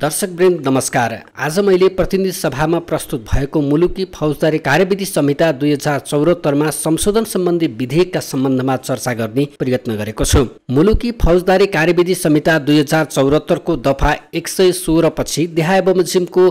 दर्शकवृन्द नमस्कार आज मैले प्रतिनिधि सभामा प्रस्तुत भएको मुलुकी फौजदारी कार्यविधि संहिता दुई हजार चौरात्तरमा संशोधन सम्बन्धी विधेयकका सम्बन्धमा चर्चा गर्ने प्रयत्न गरेको छु मुलुकी फौजदारी कार्यविधि संहिता दुई हजार चौरात्तरको दफा एक सय सोह्र पछि देहाय बमोजिमको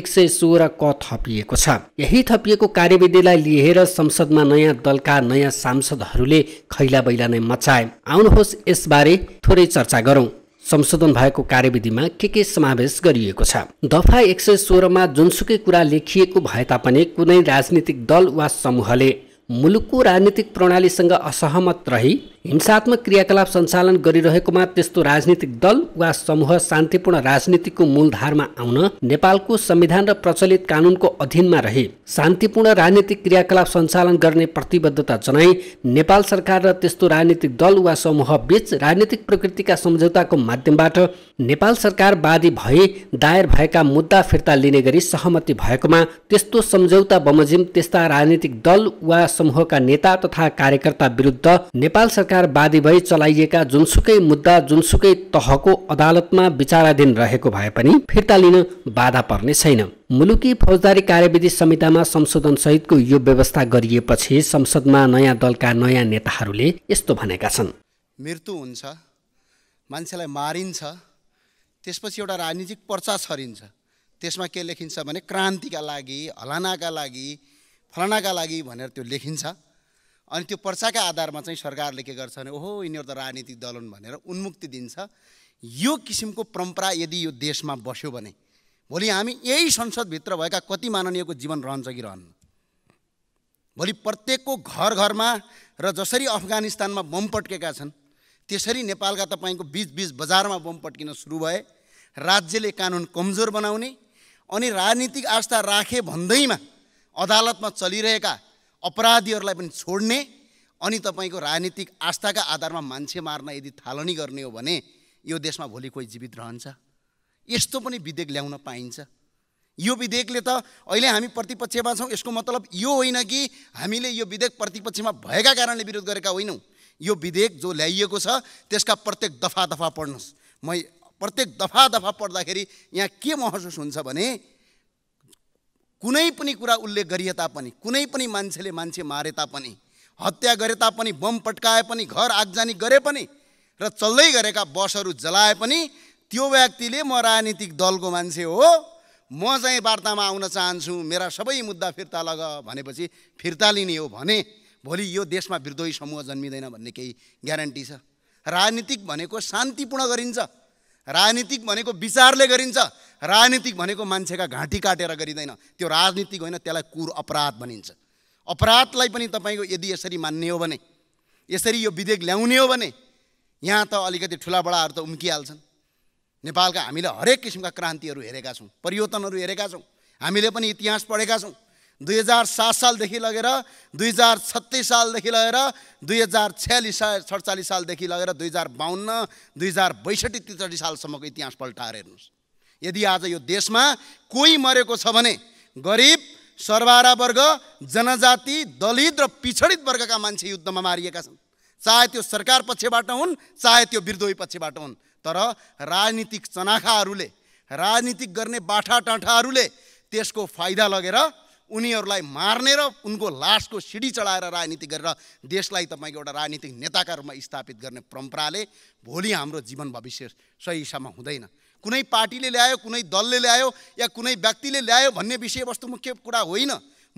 एक सय सोह्र क थपिएको छ यही थपिएको कार्यविधिलाई लिएर संसदमा नयाँ दलका नयाँ सांसदहरूले खैला बैला नै मचाए आउनुहोस् यसबारे थोरै चर्चा गरौँ संशोधन भएको कार्यविधिमा के के समावेश गरिएको छ दफा एक सय सोह्रमा जुनसुकै कुरा लेखिएको भए तापनि कुनै राजनीतिक दल वा समूहले मुलुकको राजनीतिक प्रणालीसँग असहमत रही हिंसात्मक क्रियाकलाप सञ्चालन गरिरहेकोमा त्यस्तो राजनीतिक दल वा समूह शान्तिपूर्ण राजनीतिको मूलधारमा आउन नेपालको संविधान र प्रचलित कानूनको अधीनमा रहे शान्तिपूर्ण राजनीतिक क्रियाकलाप सञ्चालन गर्ने प्रतिबद्धता जनाई नेपाल सरकार र त्यस्तो राजनीतिक दल वा समूह बीच राजनीतिक प्रकृतिका सम्झौताको माध्यमबाट नेपाल सरकार बाधी भए दायर भएका मुद्दा फिर्ता लिने गरी सहमति भएकोमा त्यस्तो सम्झौता बमोजिम त्यस्ता राजनीतिक दल वा समूहका नेता तथा कार्यकर्ता विरुद्ध नेपाल सरकार सरकार वादी भई चलाइएका जुनसुकै मुद्दा जुनसुकै तहको अदालतमा विचाराधीन रहेको भए पनि फिर्ता लिन बाधा पर्ने छैन मुलुकी फौजदारी कार्यविधि संहितामा संशोधन सहितको यो व्यवस्था गरिएपछि संसदमा नयाँ दलका नयाँ नेताहरूले यस्तो भनेका छन् मृत्यु हुन्छ मान्छेलाई मारिन्छ त्यसपछि एउटा राजनीतिक पर्चा छरिन्छ त्यसमा के लेखिन्छ भने क्रान्तिका लागि हलानाका लागि फलानाका लागि भनेर त्यो लेखिन्छ अनि त्यो पर्चाका आधारमा चाहिँ सरकारले के गर्छ भने ओहो यिनीहरू त राजनीतिक दल हुन् भनेर उन्मुक्ति दिन्छ यो किसिमको परम्परा यदि यो देशमा बस्यो भने भोलि हामी यही संसदभित्र भएका कति माननीयको जीवन रहन्छ कि रहन्न भोलि प्रत्येकको घर घरमा र जसरी अफगानिस्तानमा बम पट्केका छन् त्यसरी नेपालका तपाईँको बिच बिच बजारमा बम पट्किन सुरु भए राज्यले कानुन कमजोर बनाउने अनि राजनीतिक आस्था राखे भन्दैमा अदालतमा चलिरहेका अपराधीहरूलाई पनि छोड्ने अनि तपाईँको राजनीतिक आस्थाका आधारमा मान्छे मार्न यदि थालनी गर्ने हो भने यो देशमा भोलि कोही जीवित रहन्छ यस्तो पनि विधेयक ल्याउन पाइन्छ यो विधेयकले त अहिले हामी प्रतिपक्षमा छौँ यसको मतलब यो होइन कि हामीले यो विधेयक प्रतिपक्षमा भएका कारणले विरोध गरेका होइनौँ यो विधेयक जो ल्याइएको छ त्यसका प्रत्येक दफा दफा पढ्नुहोस् म प्रत्येक दफा दफा पढ्दाखेरि यहाँ के महसुस हुन्छ भने कुनै पनि कुरा उल्लेख गरिए तापनि कुनै पनि मान्छेले मान्छे मारे तापनि हत्या गरे तापनि बम पट्काए पनि घर आगजानी गरे पनि र चल्दै गरेका बसहरू जलाए पनि त्यो व्यक्तिले म राजनीतिक दलको मान्छे हो म चाहिँ वार्तामा आउन चाहन्छु मेरा सबै मुद्दा फिर्ता लग भनेपछि फिर्ता लिने हो भने भोलि यो देशमा विद्रोही समूह जन्मिँदैन भन्ने केही ग्यारेन्टी छ राजनीतिक भनेको शान्तिपूर्ण गरिन्छ राजनीतिक भनेको विचारले गरिन्छ राजनीतिक भनेको मान्छेका घाँटी काटेर गरिँदैन त्यो राजनीतिक होइन त्यसलाई कुर अपराध भनिन्छ अपराधलाई पनि तपाईँको यदि यसरी मान्ने हो भने यसरी यो विधेयक ल्याउने हो भने यहाँ त अलिकति ठुला बडाहरू त उम्किहाल्छन् नेपालका हामीले हरेक किसिमका क्रान्तिहरू हेरेका छौँ परिवर्तनहरू हेरेका छौँ हामीले पनि इतिहास पढेका छौँ दुई हजार सात सालदेखि लगेर दुई हजार छत्तिस सालदेखि लगेर दुई हजार छ्यालिस साल सडचालिस सालदेखि लगेर दुई हजार बाहन्न दुई हजार बैसठी त्रिसठी सालसम्मको इतिहास पल्टाएर हेर्नुहोस् यदि आज यो देशमा कोही मरेको छ भने गरिब सर्वारा वर्ग जनजाति दलित र पिछडित वर्गका मान्छे युद्धमा मारिएका छन् चाहे त्यो सरकार पक्षबाट हुन् चाहे त्यो विद्रोही पक्षबाट हुन् तर राजनीतिक चनाखाहरूले राजनीतिक गर्ने बाठाटाँठाहरूले त्यसको फाइदा लगेर उनीहरूलाई मार्ने र उनको लासको सिडी चढाएर राजनीति गरेर देशलाई तपाईँको एउटा राजनीतिक नेताका रूपमा स्थापित गर्ने परम्पराले भोलि हाम्रो जीवन भविष्य सही हिसाबमा हुँदैन कुनै पार्टीले ल्यायो कुनै दलले ल्यायो या कुनै व्यक्तिले ल्यायो भन्ने विषयवस्तु मुख्य कुरा होइन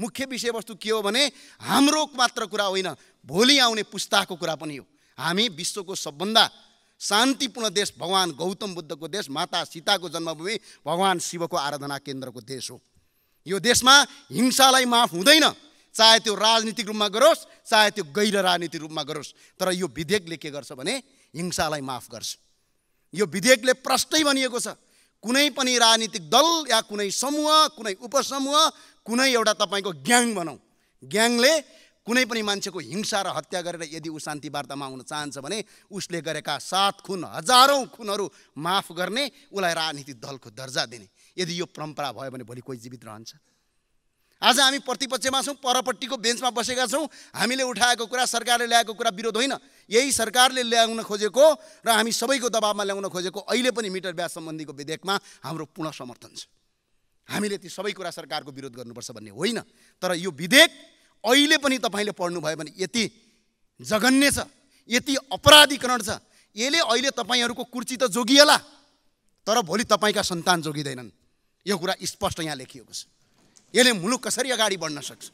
मुख्य विषयवस्तु के हो भने हाम्रो मात्र कुरा होइन भोलि आउने पुस्ताको कुरा पनि हो हामी विश्वको सबभन्दा शान्तिपूर्ण देश भगवान् गौतम बुद्धको देश माता सीताको जन्मभूमि भगवान् शिवको आराधना केन्द्रको देश हो यो देशमा हिंसालाई माफ हुँदैन चाहे त्यो राजनीतिक रूपमा गरोस् चाहे त्यो गैर राजनीतिक रूपमा गरोस् तर यो विधेयकले के गर्छ भने हिंसालाई माफ गर्छ यो विधेयकले प्रष्टै भनिएको छ कुनै पनि राजनीतिक दल या कुनै समूह कुनै उपसमूह कुनै एउटा तपाईँको ग्याङ भनौँ ग्याङले कुनै पनि मान्छेको हिंसा र हत्या गरेर यदि ऊ शान्ति वार्तामा आउन चाहन्छ भने उसले गरेका सात खुन हजारौँ खुनहरू माफ गर्ने उसलाई राजनीतिक दलको दर्जा दिने यदि यो परम्परा भयो भने भोलि कोही जीवित रहन्छ आज हामी प्रतिपक्षमा छौँ परपट्टिको बेन्चमा बसेका छौँ हामीले उठाएको कुरा सरकारले ल्याएको कुरा विरोध होइन यही सरकारले ल्याउन खोजेको र हामी सबैको दबाबमा ल्याउन खोजेको अहिले पनि मिटर ब्याज सम्बन्धीको विधेयकमा हाम्रो पूर्ण समर्थन छ हामीले ती सबै कुरा सरकारको विरोध गर्नुपर्छ भन्ने होइन तर यो विधेयक अहिले पनि तपाईँले पढ्नुभयो भने यति जघन्य छ यति अपराधीकरण छ यसले अहिले तपाईँहरूको कुर्ची त जोगिएला तर भोलि तपाईँका सन्तान जोगिँदैनन् यो कुरा स्पष्ट यहाँ लेखिएको छ यसले मुलुक कसरी अगाडि बढ्न सक्छ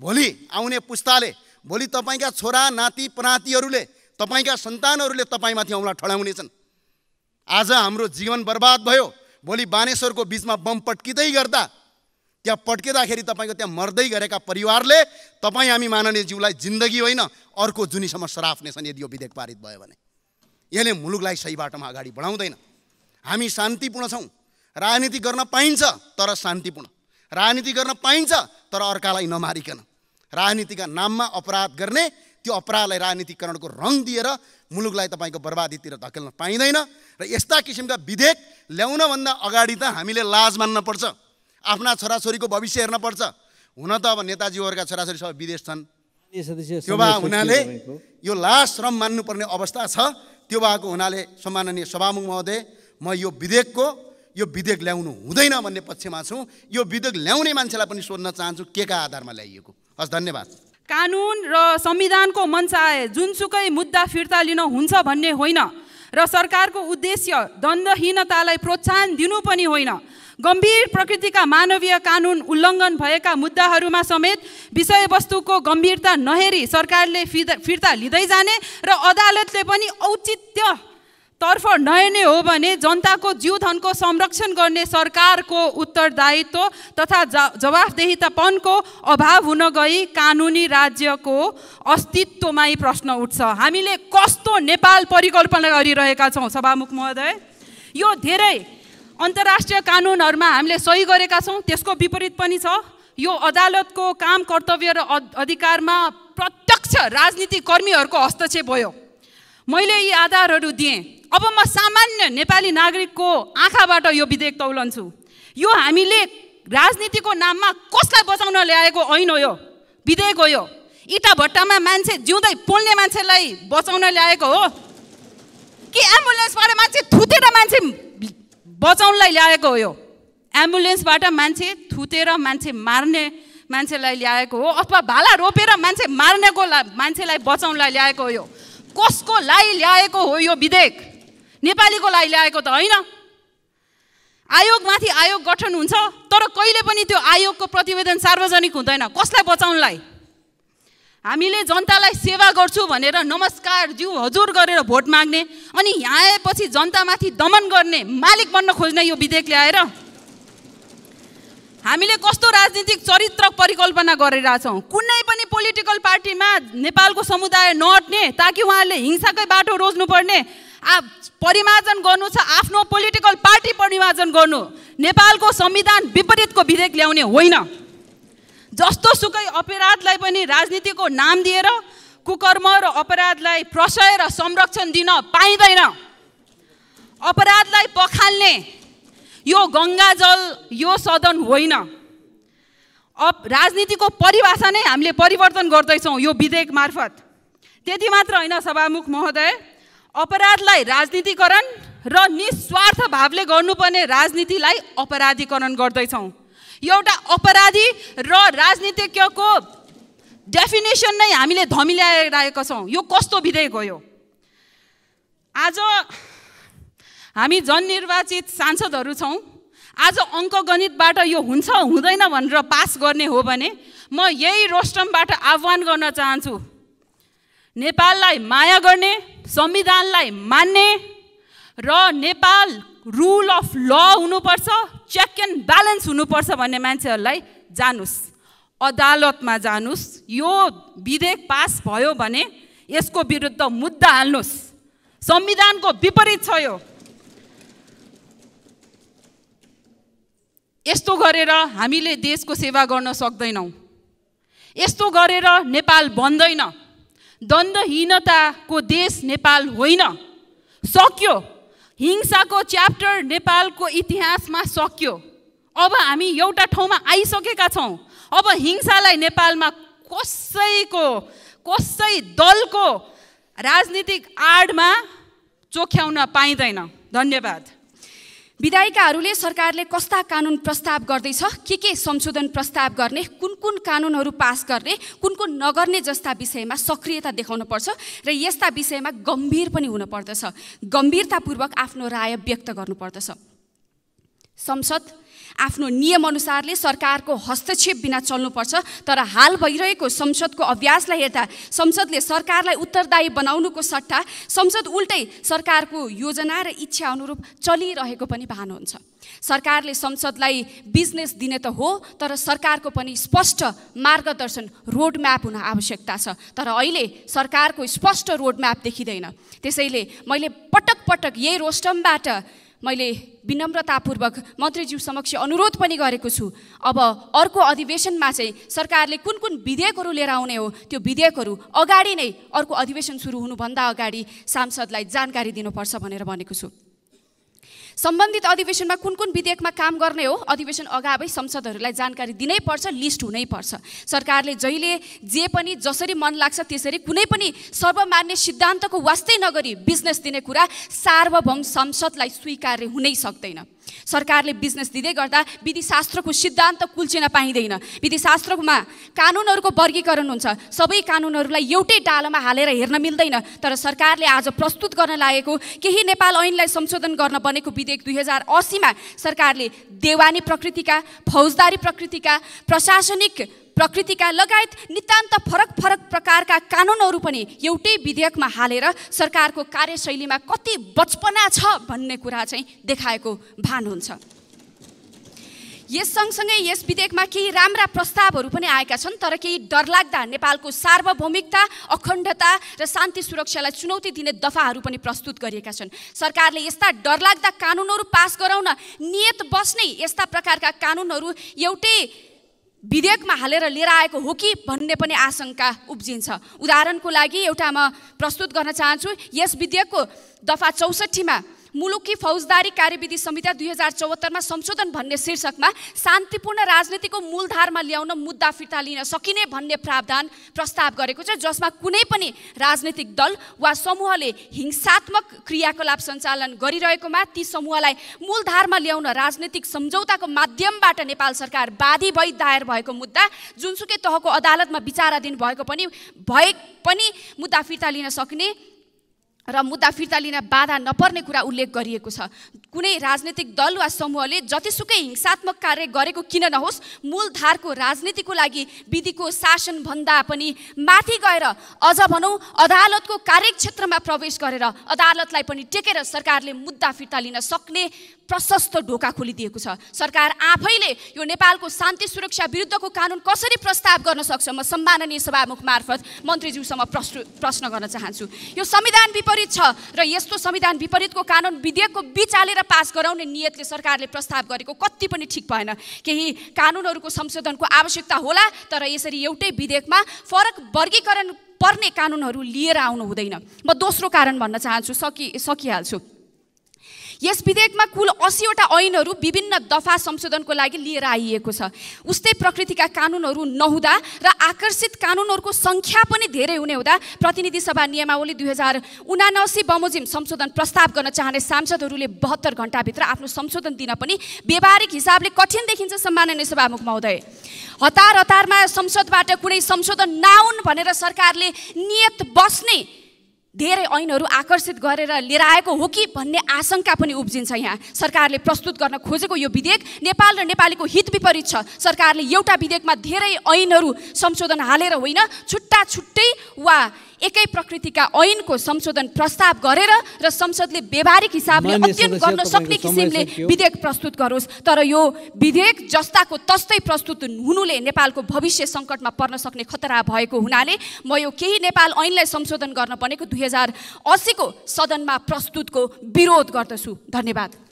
भोलि आउने पुस्ताले भोलि तपाईँका छोरा नाति पनातिहरूले तपाईँका सन्तानहरूले तपाईँमाथि औँला ठडाउनेछन् आज हाम्रो जीवन बर्बाद भयो भोलि बानेश्वरको बिचमा बम पट्किँदै गर्दा त्यहाँ पड्किँदाखेरि तपाईँको त्यहाँ मर्दै गरेका परिवारले तपाईँ हामी माननीयज्यूलाई जिन्दगी होइन अर्को जुनीसम्म सराफ्ने छन् यदि यो विधेयक पारित भयो भने यसले मुलुकलाई सही बाटोमा अगाडि बढाउँदैन हामी शान्तिपूर्ण छौँ राजनीति गर्न पाइन्छ तर शान्तिपूर्ण राजनीति गर्न पाइन्छ तर अर्कालाई नमारिकन राजनीतिका नाममा अपराध गर्ने त्यो अपराधलाई राजनीतिकरणको रङ दिएर मुलुकलाई तपाईँको बर्बादीतिर धकेल्न पाइँदैन र यस्ता किसिमका विधेयक ल्याउनभन्दा अगाडि त हामीले लाज मान्नपर्छ आफ्ना छोराछोरीको भविष्य हेर्न पर्छ हुन त अब नेताजीहरूका छोराछोरी सबै विदेश छन् त्यो भए हुनाले यो लास श्रम मान्नुपर्ने अवस्था छ त्यो भएको हुनाले सम्माननीय सभामुख महोदय म यो विधेयकको यो विधेयक ल्याउनु हुँदैन भन्ने पक्षमा छु यो विधेयक ल्याउने मान्छेलाई पनि सोध्न चाहन्छु के का आधारमा ल्याइएको हस् धन्यवाद कानुन र संविधानको मनसाय जुनसुकै मुद्दा फिर्ता लिन हुन्छ भन्ने होइन र सरकारको उद्देश्य दण्डहीनतालाई प्रोत्साहन दिनु पनि होइन गम्भीर प्रकृतिका मानवीय कानुन उल्लङ्घन भएका मुद्दाहरूमा समेत विषयवस्तुको गम्भीरता नहेरी सरकारले फिर्ता लिँदै जाने र अदालतले पनि औचित्य तर्फ नहेर्ने हो भने जनताको जीवधनको संरक्षण गर्ने सरकारको उत्तरदायित्व तथा ज जवाफदेहितापनको अभाव हुन गई कानुनी राज्यको अस्तित्वमै प्रश्न उठ्छ हामीले कस्तो नेपाल परिकल्पना गरिरहेका छौँ सभामुख महोदय यो धेरै अन्तर्राष्ट्रिय कानुनहरूमा हामीले सही गरेका छौँ त्यसको विपरीत पनि छ यो अदालतको काम कर्तव्य र अधिकारमा प्रत्यक्ष राजनीति कर्मीहरूको हस्तक्षेप भयो मैले यी आधारहरू दिएँ अब म सामान्य नेपाली नागरिकको आँखाबाट यो विधेयक तौलन्छु यो हामीले राजनीतिको नाममा कसलाई बचाउन ल्याएको ऐन हो यो विधेयक हो यो इटा भट्टामा मान्छे जिउँदै पोल्ने मान्छेलाई बचाउन ल्याएको हो कि एम्बुलेन्सबाट मान्छे थुतेर मान्छे बचाउनलाई ल्याएको हो यो एम्बुलेन्सबाट मान्छे थुतेर मान्छे मार्ने मान्छेलाई ल्याएको हो अथवा भाला रोपेर मान्छे मार्नेको मान्छेलाई बचाउनलाई ल्याएको हो यो कसको लागि ल्याएको हो यो विधेयक नेपालीको लागि ल्याएको त होइन आयोगमाथि आयोग गठन हुन्छ तर कहिले पनि त्यो आयोगको प्रतिवेदन सार्वजनिक हुँदैन कसलाई बचाउनलाई हामीले जनतालाई सेवा गर्छु भनेर नमस्कार ज्यू हजुर गरेर भोट माग्ने अनि यहाँ आएपछि जनतामाथि दमन गर्ने मालिक बन्न खोज्ने यो विधेयक ल्याएर हामीले कस्तो राजनीतिक चरित्र परिकल्पना गरिरहेछौँ कुनै पनि पोलिटिकल पार्टीमा नेपालको समुदाय नअट्ने ताकि उहाँहरूले हिंसाकै बाटो रोज्नुपर्ने आ परिमार्जन गर्नु छ आफ्नो पोलिटिकल पार्टी परिमार्जन गर्नु नेपालको संविधान विपरीतको विधेयक ल्याउने होइन जस्तो सुकै अपराधलाई पनि राजनीतिको नाम दिएर कुकर्म र अपराधलाई प्रशय र संरक्षण दिन पाइँदैन अपराधलाई पखाल्ने यो गङ्गा जल यो सदन होइन अप राजनीतिको परिभाषा नै हामीले परिवर्तन गर्दैछौँ यो विधेयक मार्फत त्यति मात्र होइन सभामुख महोदय अपराधलाई राजनीतिकरण र निस्वार्थ भावले गर्नुपर्ने राजनीतिलाई अपराधीकरण गर्दैछौँ एउटा अपराधी र राजनीतिज्ञको डेफिनेसन नै हामीले आएका छौँ यो कस्तो विधेयक हो यो आज हामी जननिर्वाचित सांसदहरू छौँ आज अङ्कगणितबाट यो हुन्छ हुँदैन भनेर पास गर्ने हो भने म यही रोस्टमबाट आह्वान गर्न चाहन्छु नेपाललाई माया गर्ने संविधानलाई मान्ने र नेपाल रुल अफ ल हुनुपर्छ चेक एन्ड ब्यालेन्स हुनुपर्छ भन्ने मान्छेहरूलाई जानुस् अदालतमा जानुस् यो विधेयक पास भयो भने यसको विरुद्ध मुद्दा हाल्नुहोस् संविधानको विपरीत छ यो यस्तो गरेर हामीले देशको सेवा गर्न सक्दैनौँ यस्तो गरेर नेपाल बन्दैन दण्डहीनताको देश नेपाल होइन सक्यो हिंसाको च्याप्टर नेपालको इतिहासमा सक्यो अब हामी एउटा ठाउँमा आइसकेका छौँ अब हिंसालाई नेपालमा कसैको कसै दलको राजनीतिक आडमा चोख्याउन पाइँदैन धन्यवाद विधायिकाहरूले सरकारले कस्ता कानुन प्रस्ताव गर्दैछ के के संशोधन प्रस्ताव गर्ने कुन कुन कानुनहरू पास गर्ने कुन कुन नगर्ने जस्ता विषयमा सक्रियता देखाउनु पर्छ र यस्ता विषयमा गम्भीर पनि हुनुपर्दछ गम्भीरतापूर्वक आफ्नो राय व्यक्त गर्नुपर्दछ संसद आफ्नो नियमअनुसारले सरकारको हस्तक्षेप बिना चल्नुपर्छ तर हाल भइरहेको संसदको अभ्यासलाई हेर्दा संसदले सरकारलाई उत्तरदायी बनाउनुको सट्टा संसद उल्टै सरकारको योजना र इच्छा अनुरूप चलिरहेको पनि भान हुन्छ सरकारले संसदलाई बिजनेस दिने त हो तर सरकारको पनि स्पष्ट मार्गदर्शन रोडम्याप हुन आवश्यकता छ तर अहिले सरकारको स्पष्ट रोडम्याप देखिँदैन त्यसैले मैले पटक पटक यही रोस्टमबाट मैले विनम्रतापूर्वक मन्त्रीज्यू समक्ष अनुरोध पनि गरेको छु अब अर्को अधिवेशनमा चाहिँ सरकारले कुन कुन विधेयकहरू लिएर आउने हो त्यो विधेयकहरू अगाडि नै अर्को अधिवेशन सुरु हुनुभन्दा अगाडि सांसदलाई जानकारी दिनुपर्छ भनेर भनेको छु सम्बन्धित अधिवेशनमा कुन कुन विधेयकमा काम गर्ने हो अधिवेशन अगावै संसदहरूलाई जानकारी दिनैपर्छ लिस्ट हुनैपर्छ सरकारले जहिले जे पनि जसरी मन लाग्छ त्यसरी कुनै पनि सर्वमान्य सिद्धान्तको वास्तै नगरी बिजनेस दिने कुरा सार्वभौम संसदलाई स्वीकार्य हुनै सक्दैन सरकारले बिजनेस दिँदै गर्दा विधिशास्त्रको सिद्धान्त कुल्चिन पाइँदैन विधिशास्त्रमा कानुनहरूको वर्गीकरण हुन्छ सबै कानुनहरूलाई एउटै डालोमा हालेर हेर्न मिल्दैन तर सरकारले आज प्रस्तुत गर्न लागेको केही नेपाल ऐनलाई संशोधन गर्न बनेको विधेयक दुई हजार असीमा सरकारले देवानी प्रकृतिका फौजदारी प्रकृतिका प्रशासनिक प्रकृतिका लगायत नितान्त फरक फरक प्रकारका कानुनहरू पनि एउटै विधेयकमा हालेर सरकारको कार्यशैलीमा कति बचपना छ भन्ने कुरा चाहिँ देखाएको भान हुन्छ यस सँगसँगै यस विधेयकमा केही राम्रा प्रस्तावहरू पनि आएका छन् तर केही डरलाग्दा नेपालको सार्वभौमिकता अखण्डता र शान्ति सुरक्षालाई चुनौती दिने दफाहरू पनि प्रस्तुत गरिएका छन् सरकारले यस्ता डरलाग्दा कानुनहरू पास गराउन नियत बस्ने यस्ता प्रकारका कानुनहरू एउटै विधेयकमा हालेर लिएर आएको हो कि भन्ने पनि आशंका उब्जिन्छ उदाहरणको लागि एउटा म प्रस्तुत गर्न चाहन्छु यस विधेयकको दफा चौसठीमा मुलुकी फौजदारी कार्यविधि संहिता दुई हजार चौहत्तरमा संशोधन भन्ने शीर्षकमा शान्तिपूर्ण राजनीतिको मूलधारमा ल्याउन मुद्दा फिर्ता लिन सकिने भन्ने प्रावधान प्रस्ताव गरेको छ जसमा कुनै पनि राजनीतिक दल वा समूहले हिंसात्मक क्रियाकलाप सञ्चालन गरिरहेकोमा ती समूहलाई मूलधारमा ल्याउन राजनीतिक सम्झौताको माध्यमबाट नेपाल सरकार बाधी भई दायर भएको मुद्दा जुनसुकै तहको अदालतमा विचाराधीन भएको पनि भए पनि मुद्दा फिर्ता लिन सक्ने र मुद्दा फिर्ता लिन बाधा नपर्ने कुरा उल्लेख गरिएको छ कुनै राजनैतिक दल वा समूहले जतिसुकै हिंसात्मक कार्य गरेको किन नहोस् मूलधारको राजनीतिको लागि विधिको शासनभन्दा पनि माथि गएर अझ भनौँ अदालतको कार्यक्षेत्रमा प्रवेश गरेर अदालतलाई पनि टेकेर सरकारले मुद्दा फिर्ता लिन सक्ने प्रशस्त ढोका खोलिदिएको छ सरकार आफैले यो नेपालको शान्ति सुरक्षा विरुद्धको कानुन कसरी प्रस्ताव गर्न सक्छ म सम्माननीय सभामुख मार्फत मन्त्रीज्यूसँग प्रश्न प्रश्न गर्न चाहन्छु यो संविधान विपरीत विपरीत छ र यस्तो संविधान विपरीतको कानुन विधेयकको बिच हालेर पास गराउने नियतले सरकारले प्रस्ताव गरेको कति पनि ठिक भएन केही कानुनहरूको संशोधनको आवश्यकता होला तर यसरी एउटै विधेयकमा फरक वर्गीकरण पर्ने कानुनहरू लिएर आउनु हुँदैन म दोस्रो कारण भन्न चाहन्छु सकि सकिहाल्छु यस विधेयकमा कुल असीवटा ऐनहरू विभिन्न दफा संशोधनको लागि लिएर आइएको छ उस्तै प्रकृतिका कानुनहरू नहुँदा र आकर्षित कानुनहरूको सङ्ख्या पनि धेरै हुने हुँदा प्रतिनिधि सभा नियमावली दुई हजार उनासी बमोजिम संशोधन प्रस्ताव गर्न चाहने सांसदहरूले बहत्तर घन्टाभित्र आफ्नो संशोधन दिन पनि व्यावहारिक हिसाबले कठिन देखिन्छ सम्माननीय सभामुख महोदय हतार हतारमा संसदबाट कुनै संशोधन नआउन् भनेर सरकारले नियत बस्ने धेरै ऐनहरू आकर्षित गरेर लिएर आएको हो कि भन्ने आशंका पनि उब्जिन्छ यहाँ सरकारले प्रस्तुत गर्न खोजेको यो विधेयक नेपाल र नेपालीको हित विपरीत छ सरकारले एउटा विधेयकमा धेरै ऐनहरू संशोधन हालेर होइन छुट्टा छुट्टै वा एकै प्रकृतिका ऐनको संशोधन प्रस्ताव गरेर र संसदले व्यावहारिक हिसाबले अध्ययन गर्न सक्ने किसिमले विधेयक प्रस्तुत गरोस् तर यो विधेयक जस्ताको तस्तै प्रस्तुत हुनुले नेपालको भविष्य सङ्कटमा पर्न सक्ने खतरा भएको हुनाले म यो केही नेपाल ऐनलाई संशोधन गर्न बनेको दुई हजार असीको सदनमा प्रस्तुतको विरोध गर्दछु धन्यवाद